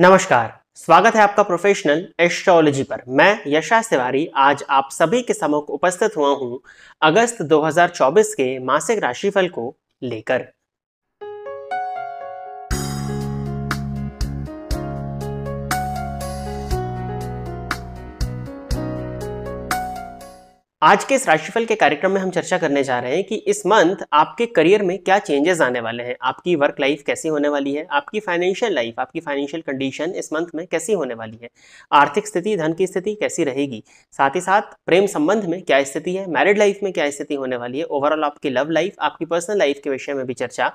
नमस्कार स्वागत है आपका प्रोफेशनल एस्ट्रोलॉजी पर मैं यशा तिवारी आज आप सभी के समक्ष उपस्थित हुआ हूं अगस्त 2024 के मासिक राशिफल को लेकर आज के इस राशिफल के कार्यक्रम में हम चर्चा करने जा रहे हैं कि इस मंथ आपके करियर में क्या चेंजेस आने वाले हैं आपकी वर्क लाइफ कैसी होने वाली है आपकी फाइनेंशियल लाइफ आपकी फाइनेंशियल कंडीशन इस मंथ में कैसी होने वाली है आर्थिक स्थिति धन की स्थिति कैसी रहेगी साथ ही साथ प्रेम संबंध में क्या स्थिति है मैरिड लाइफ में क्या स्थिति होने वाली है ओवरऑल आपकी लव लाइफ आपकी पर्सनल लाइफ के विषय में भी चर्चा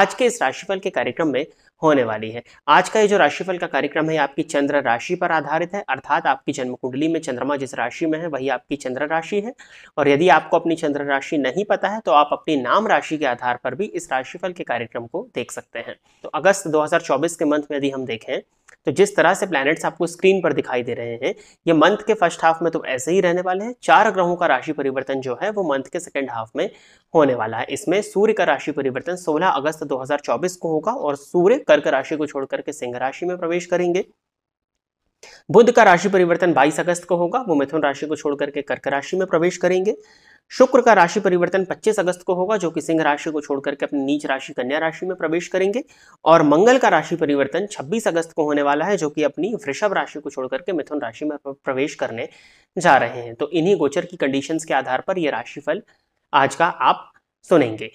आज के इस राशिफल के कार्यक्रम में होने वाली है आज का ये जो राशिफल का कार्यक्रम है आपकी चंद्र राशि पर आधारित है अर्थात आपकी जन्म कुंडली में चंद्रमा जिस राशि में है वही आपकी चंद्र राशि है और यदि आपको अपनी चंद्र राशि नहीं पता है तो आप अपनी नाम राशि के आधार पर भी इस राशिफल के कार्यक्रम को देख सकते हैं तो अगस्त दो के मंथ में यदि हम देखें तो जिस तरह से प्लैनेट्स आपको स्क्रीन पर दिखाई दे रहे हैं ये मंथ के फर्स्ट हाफ में तो ऐसे ही रहने वाले हैं चार ग्रहों का राशि परिवर्तन जो है वो मंथ के सेकेंड हाफ में होने वाला है इसमें सूर्य का राशि परिवर्तन 16 अगस्त 2024 को होगा और सूर्य कर्क राशि को छोड़कर के सिंह राशि में प्रवेश करेंगे बुध का राशि परिवर्तन 22 अगस्त को होगा वो मिथुन राशि को छोड़कर के कर्क राशि में प्रवेश करेंगे शुक्र का राशि परिवर्तन 25 अगस्त को होगा जो कि सिंह राशि को छोड़कर के अपनी नीच राशि कन्या राशि में प्रवेश करेंगे और मंगल का राशि परिवर्तन 26 अगस्त को होने वाला है जो कि अपनी वृषभ राशि को छोड़कर के मिथुन राशि में प्रवेश करने जा रहे हैं तो इन्हीं गोचर की कंडीशंस के आधार पर यह राशिफल आज का आप सुनेंगे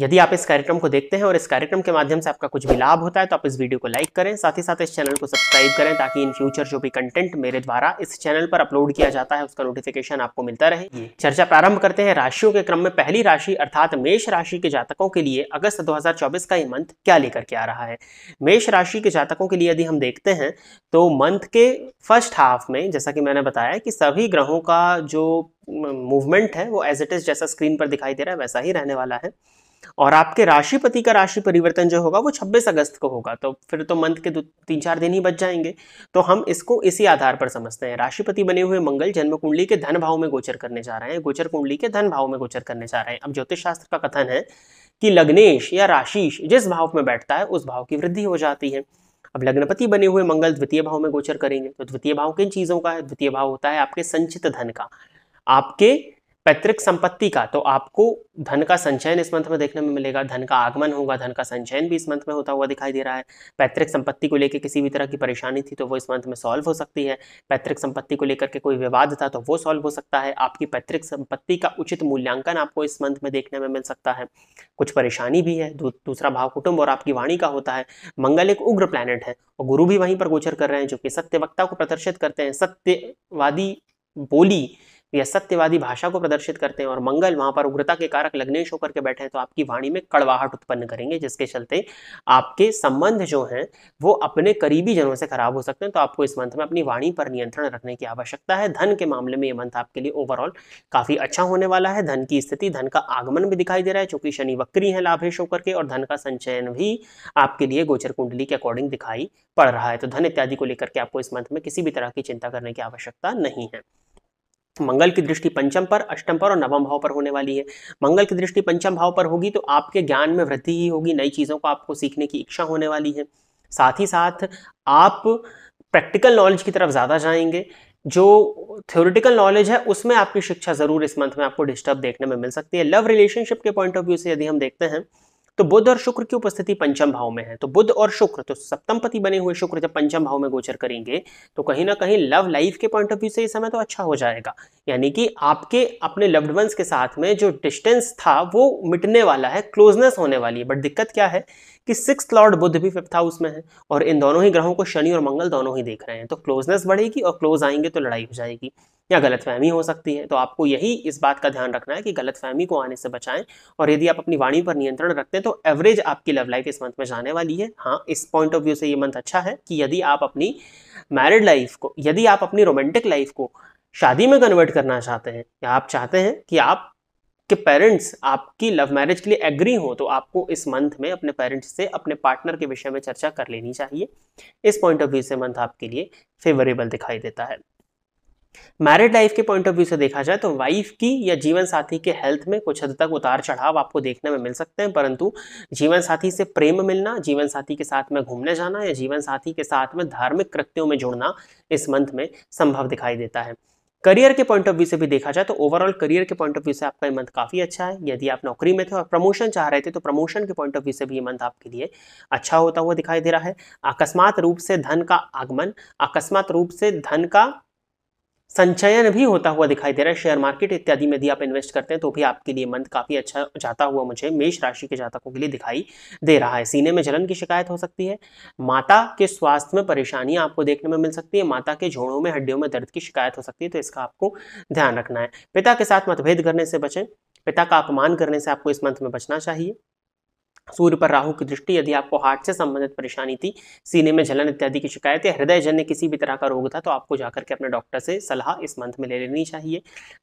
यदि आप इस कार्यक्रम को देखते हैं और इस कार्यक्रम के माध्यम से आपका कुछ भी लाभ होता है तो आप इस वीडियो को लाइक करें साथ ही साथ इस चैनल को सब्सक्राइब करें ताकि इन फ्यूचर जो भी कंटेंट मेरे द्वारा इस चैनल पर अपलोड किया जाता है उसका नोटिफिकेशन आपको मिलता रहे ये चर्चा प्रारंभ करते हैं राशियों के क्रम में पहली राशि अर्थात मेष राशि के जातकों के लिए अगस्त दो का ये मंथ क्या लेकर के आ रहा है मेष राशि के जातकों के लिए यदि हम देखते हैं तो मंथ के फर्स्ट हाफ में जैसा कि मैंने बताया कि सभी ग्रहों का जो मूवमेंट है वो एज इट इज़ जैसा स्क्रीन पर दिखाई दे रहा है वैसा ही रहने वाला है और आपके राशिपति का राशि परिवर्तन जो होगा वो 26 अगस्त को होगा तो फिर तो मंथ के दो तीन चार दिन ही बच जाएंगे तो हम इसको इसी आधार पर समझते हैं राशिपति बने हुए मंगल जन्म कुंडली के धन भाव में गोचर करने जा रहे हैं गोचर कुंडली के धन भाव में गोचर करने जा रहे हैं अब ज्योतिष शास्त्र का कथन है कि लग्नेश या राशिश जिस भाव में बैठता है उस भाव की वृद्धि हो जाती है अब लग्नपति बने हुए मंगल द्वितीय भाव में गोचर करेंगे तो द्वितीय भाव किन चीज़ों का है द्वितीय भाव होता है आपके संचित धन का आपके पैतृक संपत्ति का तो आपको धन का संचयन इस मंथ में देखने में मिलेगा धन का आगमन होगा धन का संचयन भी इस मंथ में होता हुआ दिखाई दे रहा है पैतृक संपत्ति को लेकर किसी भी तरह की परेशानी थी तो वो इस मंथ में सॉल्व हो सकती है पैतृक संपत्ति को लेकर के कोई विवाद था तो वो सॉल्व हो सकता है आपकी पैतृक संपत्ति का उचित मूल्यांकन आपको इस मंथ में देखने में मिल सकता है कुछ परेशानी भी है दू, दूसरा भाव कुटुंब और आपकी वाणी का होता है मंगल एक उग्र प्लैनेट है और गुरु भी वहीं पर गोचर कर रहे हैं जो कि सत्य वक्ता को प्रदर्शित करते हैं सत्यवादी बोली या सत्यवादी भाषा को प्रदर्शित करते हैं और मंगल वहां पर उग्रता के कारक लग्नेश होकर के बैठे हैं तो आपकी वाणी में कड़वाहट उत्पन्न करेंगे जिसके चलते आपके संबंध जो हैं वो अपने करीबी जनों से खराब हो सकते हैं तो आपको इस मंथ में अपनी वाणी पर नियंत्रण रखने की आवश्यकता है धन के मामले में ये मंथ आपके लिए ओवरऑल काफी अच्छा होने वाला है धन की स्थिति धन का आगमन भी दिखाई दे रहा है चूंकि शनि वक्री है लाभेश होकर के और धन का संचयन भी आपके लिए गोचर कुंडली के अकॉर्डिंग दिखाई पड़ रहा है तो धन इत्यादि को लेकर के आपको इस मंथ में किसी भी तरह की चिंता करने की आवश्यकता नहीं है मंगल की दृष्टि पंचम पर अष्टम पर और नवम भाव पर होने वाली है मंगल की दृष्टि पंचम भाव पर होगी तो आपके ज्ञान में वृद्धि ही होगी नई चीज़ों को आपको सीखने की इच्छा होने वाली है साथ ही साथ आप प्रैक्टिकल नॉलेज की तरफ ज़्यादा जाएंगे जो थ्योरिटिकल नॉलेज है उसमें आपकी शिक्षा ज़रूर इस मंथ में आपको डिस्टर्ब देखने में मिल सकती है लव रिलेशनशिप के पॉइंट ऑफ व्यू से यदि हम देखते हैं तो बुद्ध और शुक्र की उपस्थिति पंचम भाव में है तो बुद्ध और शुक्र तो सप्तम पति बने हुए शुक्र जब पंचम भाव में गोचर करेंगे तो कहीं ना कहीं लव लाइफ के पॉइंट ऑफ व्यू से इस समय तो अच्छा हो जाएगा यानी कि आपके अपने लव्ड वंस के साथ में जो डिस्टेंस था वो मिटने वाला है क्लोजनेस होने वाली है बट दिक्कत क्या है कि सिक्स लॉर्ड बुद्ध भी फिफ्थ हाउस में है और इन दोनों ही ग्रहों को शनि और मंगल दोनों ही देख रहे हैं तो क्लोजनेस बढ़ेगी और क्लोज आएंगे तो लड़ाई हो जाएगी या गलतफहमी हो सकती है तो आपको यही इस बात का ध्यान रखना है कि गलतफहमी को आने से बचाएं और यदि आप अपनी वाणी पर नियंत्रण रखते हैं तो एवरेज आपकी लव लाइफ इस मंथ में जाने वाली है हाँ इस पॉइंट ऑफ व्यू से ये मंथ अच्छा है कि यदि आप अपनी मैरिड लाइफ को यदि आप अपनी रोमांटिक लाइफ को शादी में कन्वर्ट करना चाहते हैं या आप चाहते हैं कि आप के पेरेंट्स आपकी लव मैरिज के लिए एग्री हो तो आपको इस मंथ में अपने पेरेंट्स से अपने पार्टनर के विषय में चर्चा कर लेनी चाहिए इस पॉइंट ऑफ व्यू से मंथ आपके लिए फेवरेबल दिखाई देता है मैरिड लाइफ के पॉइंट ऑफ व्यू से देखा जाए तो वाइफ की या जीवन साथी के हेल्थ में कुछ हद तक उतार चढ़ाव आपको देखने में मिल सकते हैं परंतु जीवन साथी से प्रेम मिलना जीवन साथी के साथ में घूमने जाना या जीवन साथी के साथ में धार्मिक कृत्यों में जुड़ना इस मंथ में संभव दिखाई देता है करियर के पॉइंट ऑफ व्यू से भी देखा जाए तो ओवरऑल करियर के पॉइंट ऑफ व्यू से आपका मंथ काफ़ी अच्छा है यदि आप नौकरी में थे और प्रमोशन चाह रहे थे तो प्रमोशन के पॉइंट ऑफ व्यू से भी ये मंथ आपके लिए अच्छा होता हुआ दिखाई दे रहा है अकस्मात रूप से धन का आगमन अकस्मात रूप से धन का संचयन भी होता हुआ दिखाई दे रहा है शेयर मार्केट इत्यादि में यदि आप इन्वेस्ट करते हैं तो भी आपके लिए मंथ काफ़ी अच्छा जाता हुआ मुझे मेष राशि के जातकों के लिए दिखाई दे रहा है सीने में जलन की शिकायत हो सकती है माता के स्वास्थ्य में परेशानियां आपको देखने में मिल सकती है माता के जोड़ों में हड्डियों में दर्द की शिकायत हो सकती है तो इसका आपको ध्यान रखना है पिता के साथ मतभेद करने से बचें पिता का अपमान करने से आपको इस मंथ में बचना चाहिए सूर्य पर राहु की दृष्टि यदि आपको हार्ट से संबंधित परेशानी थी सीने में जलन इत्यादि की शिकायत या हृदय जन्य किसी भी तरह का रोग था तो आपको जाकर के अपने डॉक्टर से सलाह इस मंथ में ले लेनी चाहिए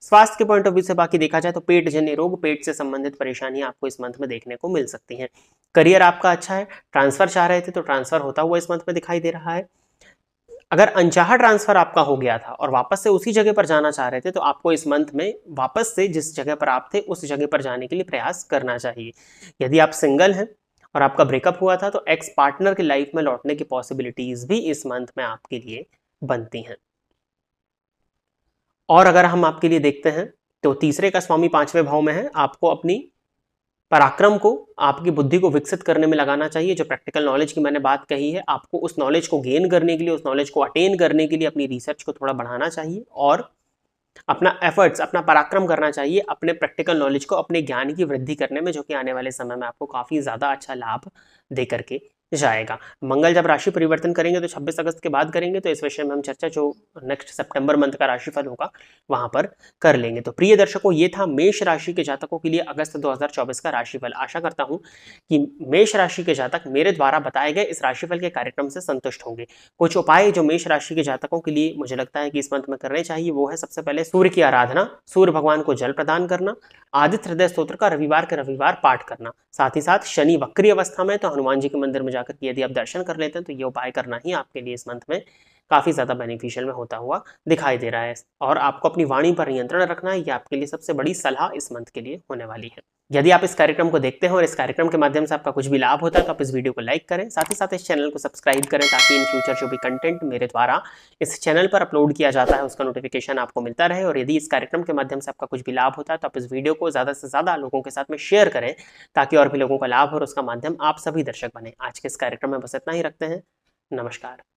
स्वास्थ्य के पॉइंट ऑफ व्यू से बाकी देखा जाए तो पेट जन्य रोग पेट से संबंधित परेशानियां आपको इस मंथ में देखने को मिल सकती है करियर आपका अच्छा है ट्रांसफर चाह रहे थे तो ट्रांसफर होता हुआ इस मंथ में दिखाई दे रहा है अगर अनचाहा ट्रांसफ़र आपका हो गया था और वापस से उसी जगह पर जाना चाह रहे थे तो आपको इस मंथ में वापस से जिस जगह पर आप थे उस जगह पर जाने के लिए प्रयास करना चाहिए यदि आप सिंगल हैं और आपका ब्रेकअप हुआ था तो एक्स पार्टनर की लाइफ में लौटने की पॉसिबिलिटीज़ भी इस मंथ में आपके लिए बनती हैं और अगर हम आपके लिए देखते हैं तो तीसरे का स्वामी पांचवें भाव में है आपको अपनी पराक्रम को आपकी बुद्धि को विकसित करने में लगाना चाहिए जो प्रैक्टिकल नॉलेज की मैंने बात कही है आपको उस नॉलेज को गेन करने के लिए उस नॉलेज को अटेन करने के लिए अपनी रिसर्च को थोड़ा बढ़ाना चाहिए और अपना एफर्ट्स अपना पराक्रम करना चाहिए अपने प्रैक्टिकल नॉलेज को अपने ज्ञान की वृद्धि करने में जो कि आने वाले समय में आपको काफ़ी ज़्यादा अच्छा लाभ दे करके जाएगा मंगल जब राशि परिवर्तन करेंगे तो 26 अगस्त के बाद करेंगे तो इस विषय में हम चर्चा जो नेक्स्ट सितंबर मंथ का राशिफल होगा वहां पर कर लेंगे तो प्रिय दर्शकों ये था मेष राशि के जातकों के लिए अगस्त 2024 का राशिफल आशा करता हूं कि मेष राशि के जातक मेरे द्वारा बताए गए इस राशिफल के कार्यक्रम से संतुष्ट होंगे कुछ उपाय जो मेष राशि के जातकों के लिए मुझे लगता है कि इस मंथ में करने चाहिए वो है सबसे पहले सूर्य की आराधना सूर्य भगवान को जल प्रदान करना आदित्य हृदय स्त्रोत्र का रविवार के रविवार पाठ करना साथ ही साथ शनि वक्री अवस्था में तो हनुमान जी के मंदिर में जाकर के यदि आप दर्शन कर लेते हैं तो ये उपाय करना ही आपके लिए इस मंथ में काफ़ी ज़्यादा बेनिफिशियल में होता हुआ दिखाई दे रहा है और आपको अपनी वाणी पर नियंत्रण रखना ये आपके लिए सबसे बड़ी सलाह इस मंथ के लिए होने वाली है यदि आप इस कार्यक्रम को देखते हैं और इस कार्यक्रम के माध्यम से आपका कुछ भी लाभ होता है तो आप इस वीडियो को लाइक करें साथ ही साथ इस चैनल को सब्सक्राइब करें ताकि इन फ्यूचर जो भी कंटेंट मेरे द्वारा इस चैनल पर अपलोड किया जाता है उसका नोटिफिकेशन आपको मिलता रहे और यदि इस कार्यक्रम के माध्यम से आपका कुछ भी लाभ होता है तो आप इस वीडियो को ज़्यादा से ज़्यादा लोगों के साथ में शेयर करें ताकि और भी लोगों का लाभ हो और उसका माध्यम आप सभी दर्शक बने आज के इस कार्यक्रम में बस इतना ही रखते हैं नमस्कार